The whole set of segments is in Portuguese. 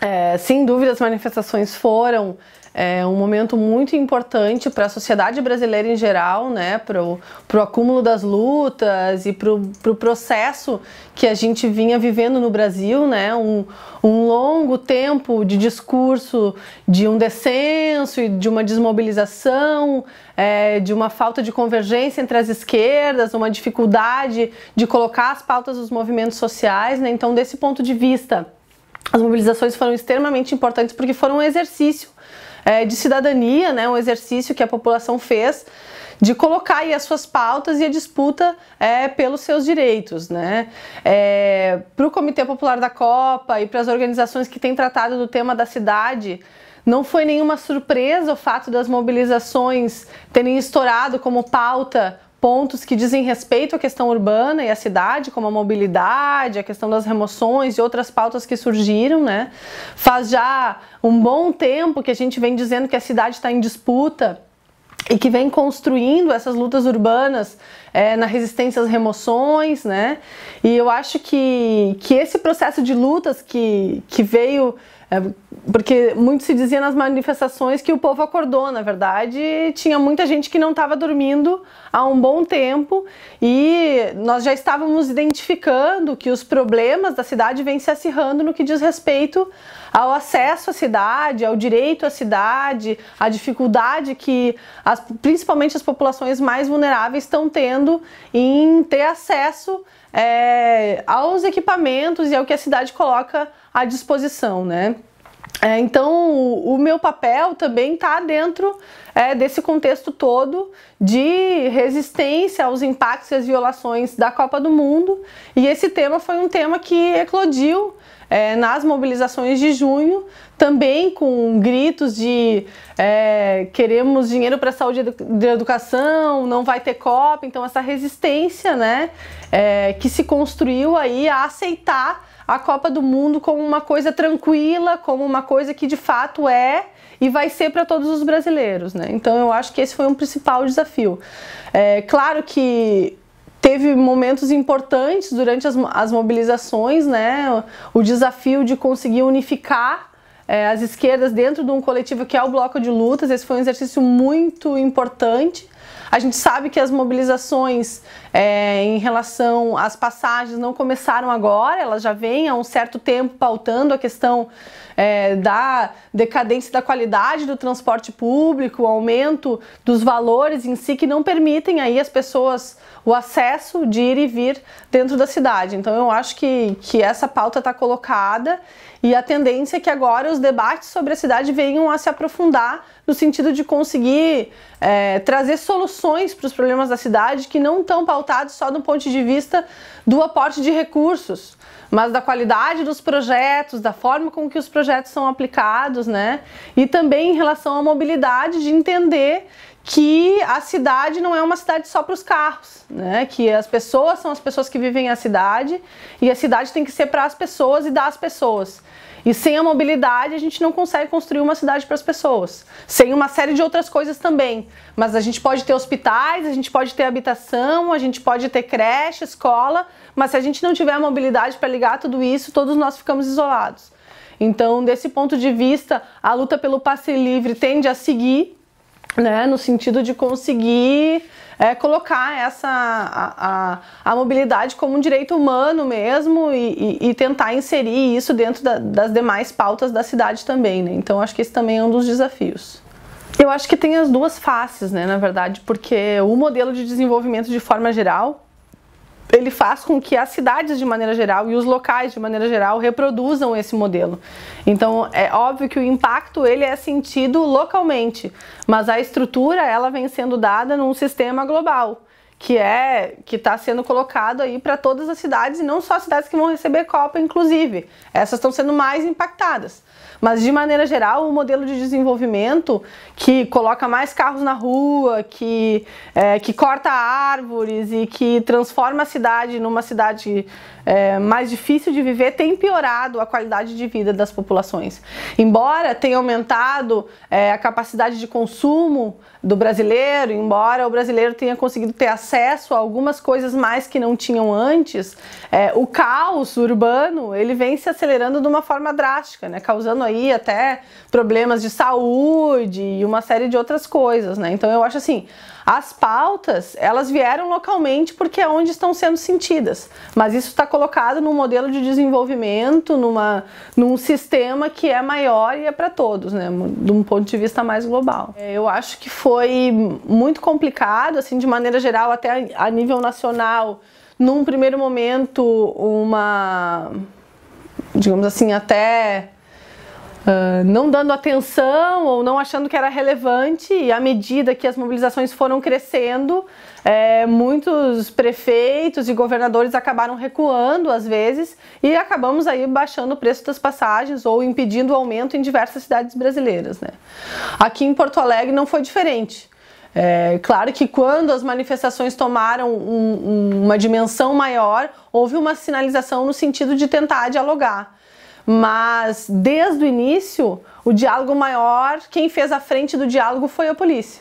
É, sem dúvida, as manifestações foram é, um momento muito importante para a sociedade brasileira em geral, né, para o acúmulo das lutas e para o pro processo que a gente vinha vivendo no Brasil, né, um, um longo tempo de discurso de um descenso e de uma desmobilização, é, de uma falta de convergência entre as esquerdas, uma dificuldade de colocar as pautas dos movimentos sociais, né, então desse ponto de vista as mobilizações foram extremamente importantes porque foram um exercício é, de cidadania, né, um exercício que a população fez de colocar aí as suas pautas e a disputa é, pelos seus direitos, né? É, para o Comitê Popular da Copa e para as organizações que têm tratado do tema da cidade, não foi nenhuma surpresa o fato das mobilizações terem estourado como pauta pontos que dizem respeito à questão urbana e à cidade, como a mobilidade, a questão das remoções e outras pautas que surgiram, né? Faz já um bom tempo que a gente vem dizendo que a cidade está em disputa e que vem construindo essas lutas urbanas é, na resistência às remoções, né? E eu acho que, que esse processo de lutas que, que veio é, porque muito se dizia nas manifestações que o povo acordou, na verdade, tinha muita gente que não estava dormindo há um bom tempo e nós já estávamos identificando que os problemas da cidade vêm se acirrando no que diz respeito ao acesso à cidade, ao direito à cidade, à dificuldade que as, principalmente as populações mais vulneráveis estão tendo investindo em ter acesso é, aos equipamentos e ao que a cidade coloca à disposição, né? É, então, o, o, meu papel também está dentro é, desse contexto todo de resistência aos impactos e às violações da Copa do Mundo. E esse tema foi um tema que eclodiu é, nas mobilizações de junho, também com gritos de é, queremos dinheiro para a saúde e educação, não vai ter Copa então essa resistência né, é, que se construiu aí a aceitar a Copa do Mundo como uma coisa tranquila, como uma coisa que de fato é e vai ser para todos os brasileiros, né? Então eu acho que esse foi um principal desafio. É claro que teve momentos importantes durante as, as mobilizações, né? O desafio de conseguir unificar é, as esquerdas dentro de um coletivo que é o bloco de lutas. Esse foi um exercício muito importante. A gente sabe que as mobilizações é, em relação às passagens não começaram agora, elas já vêm há um certo tempo pautando a questão é, da decadência da qualidade do transporte público, o aumento dos valores em si que não permitem aí as pessoas o acesso de ir e vir dentro da cidade. Então eu acho que, que essa pauta está colocada e a tendência é que agora os debates sobre a cidade venham a se aprofundar no sentido de conseguir é, trazer soluções para os problemas da cidade que não estão pautados só do ponto de vista do aporte de recursos, mas da qualidade dos projetos, da forma com que os projetos são aplicados, né? E também em relação à mobilidade, de entender que a cidade não é uma cidade só para os carros, né? Que as pessoas são as pessoas que vivem a cidade e a cidade tem que ser para as pessoas e das pessoas. E sem a mobilidade, a gente não consegue construir uma cidade para as pessoas. Sem uma série de outras coisas também. Mas a gente pode ter hospitais, a gente pode ter habitação, a gente pode ter creche, escola, mas se a gente não tiver a mobilidade para ligar tudo isso, todos nós ficamos isolados. Então, desse ponto de vista, a luta pelo passe livre tende a seguir né, no sentido de conseguir é, colocar essa a, a, a, mobilidade como um direito humano mesmo e, e, e tentar inserir isso dentro da, das demais pautas da cidade também. Né? Então acho que esse também é um dos desafios. Eu acho que tem as duas faces, né, na verdade, porque o modelo de desenvolvimento de forma geral ele faz com que as cidades de maneira geral e os locais de maneira geral reproduzam esse modelo. Então é óbvio que o impacto ele é sentido localmente, mas a estrutura ela vem sendo dada num sistema global que é que está sendo colocado aí para todas as cidades e não só as cidades que vão receber Copa, inclusive. Essas estão sendo mais impactadas. Mas de maneira geral, o modelo de desenvolvimento que coloca mais carros na rua, que, é, que corta árvores e que transforma a cidade numa cidade é, mais difícil de viver, tem piorado a qualidade de vida das populações. Embora tenha aumentado é, a capacidade de consumo do brasileiro, embora o brasileiro tenha conseguido ter acesso a algumas coisas mais que não tinham antes, é, o caos urbano ele vem se acelerando de uma forma drástica, né, causando aí até problemas de saúde e uma série de outras coisas, né? Então eu acho assim, as pautas, elas vieram localmente porque é onde estão sendo sentidas, mas isso está colocado num modelo de desenvolvimento, numa, num sistema que é maior e é para todos, né? De um ponto de vista mais global. É, eu acho que foi muito complicado, assim, de maneira geral, até a nível nacional, num primeiro momento, uma digamos assim, até Uh, não dando atenção ou não achando que era relevante, e à medida que as mobilizações foram crescendo, é, muitos prefeitos e governadores acabaram recuando às vezes e acabamos aí baixando o preço das passagens ou impedindo o aumento em diversas cidades brasileiras. Né? Aqui em Porto Alegre não foi diferente. É, claro que quando as manifestações tomaram um, um, uma dimensão maior, houve uma sinalização no sentido de tentar dialogar. Mas desde o início, o diálogo maior, quem fez a frente do diálogo foi a polícia.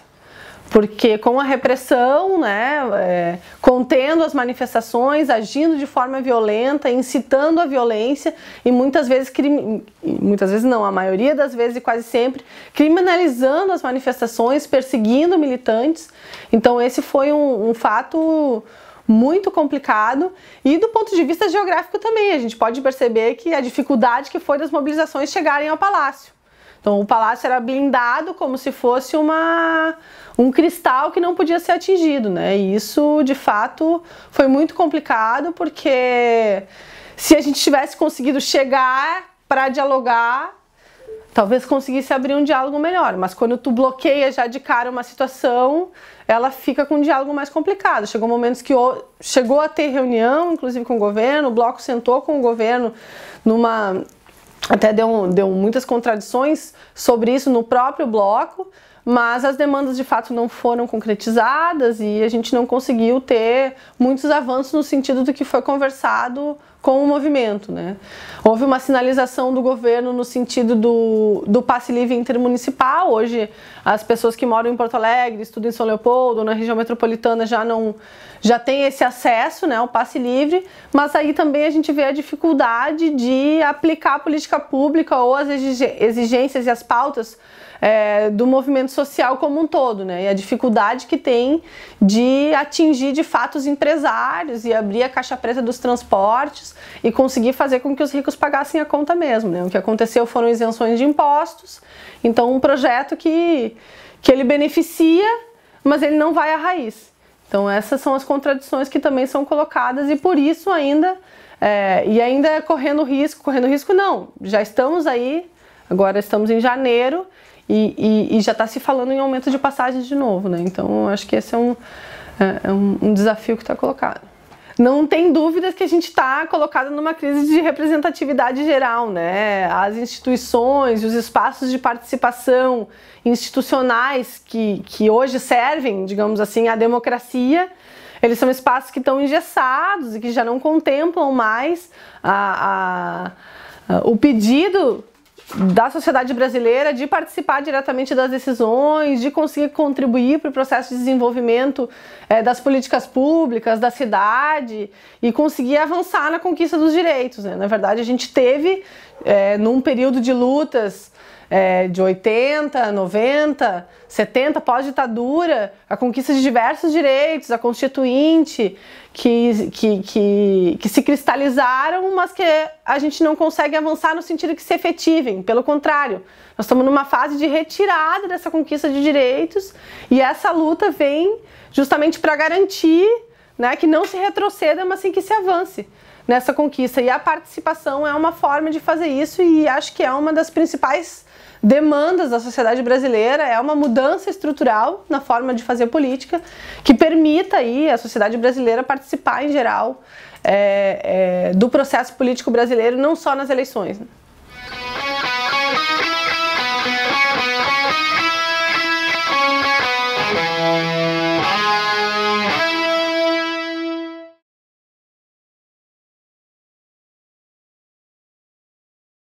Porque com a repressão, né, é, contendo as manifestações, agindo de forma violenta, incitando a violência e muitas vezes, muitas vezes não, a maioria das vezes e quase sempre, criminalizando as manifestações, perseguindo militantes. Então esse foi um, um fato muito complicado e do ponto de vista geográfico também. A gente pode perceber que a dificuldade que foi das mobilizações chegarem ao palácio. Então o palácio era blindado como se fosse uma, um cristal que não podia ser atingido, né? E isso de fato foi muito complicado porque se a gente tivesse conseguido chegar para dialogar, talvez conseguisse abrir um diálogo melhor, mas quando tu bloqueia já de cara uma situação, ela fica com um diálogo mais complicado. Chegou momentos que chegou a ter reunião, inclusive com o governo, o bloco sentou com o governo numa até deu, deu muitas contradições sobre isso no próprio bloco, mas as demandas de fato não foram concretizadas e a gente não conseguiu ter muitos avanços no sentido do que foi conversado com o movimento. Né? Houve uma sinalização do governo no sentido do, do passe livre intermunicipal. Hoje, as pessoas que moram em Porto Alegre, estudam em São Leopoldo, na região metropolitana, já não já tem esse acesso, né, o passe livre, mas aí também a gente vê a dificuldade de aplicar a política pública ou as exigências e as pautas é, do movimento social como um todo, né? E a dificuldade que tem de atingir de fato os empresários e abrir a caixa preta dos transportes e conseguir fazer com que os ricos pagassem a conta mesmo, né? O que aconteceu foram isenções de impostos, então um projeto que, que ele beneficia, mas ele não vai à raiz. Então essas são as contradições que também são colocadas e por isso ainda é, e ainda é correndo risco, correndo risco não, já estamos aí, agora estamos em janeiro e, e, e já está se falando em aumento de passagens de novo, né? Então acho que esse é um, é, é um, um desafio que está colocado não tem dúvidas que a gente está colocado numa crise de representatividade geral, né? As instituições, os espaços de participação institucionais que, que hoje servem, digamos assim, à democracia, eles são espaços que estão engessados e que já não contemplam mais a, a, a o pedido da sociedade brasileira de participar diretamente das decisões, de conseguir contribuir para o processo de desenvolvimento é, das políticas públicas, da cidade e conseguir avançar na conquista dos direitos. Né? Na verdade, a gente teve, é, num período de lutas é, de 80, 90, 70 pós-ditadura, a conquista de diversos direitos, a constituinte, que, que, que, que, se cristalizaram, mas que a gente não consegue avançar no sentido que se efetivem. Pelo contrário, nós estamos numa fase de retirada dessa conquista de direitos e essa luta vem justamente para garantir né, que não se retroceda, mas sim que se avance nessa conquista. E a participação é uma forma de fazer isso e acho que é uma das principais demandas da sociedade brasileira é uma mudança estrutural na forma de fazer política que permita aí a sociedade brasileira participar em geral é, é, do processo político brasileiro, não só nas eleições. Né?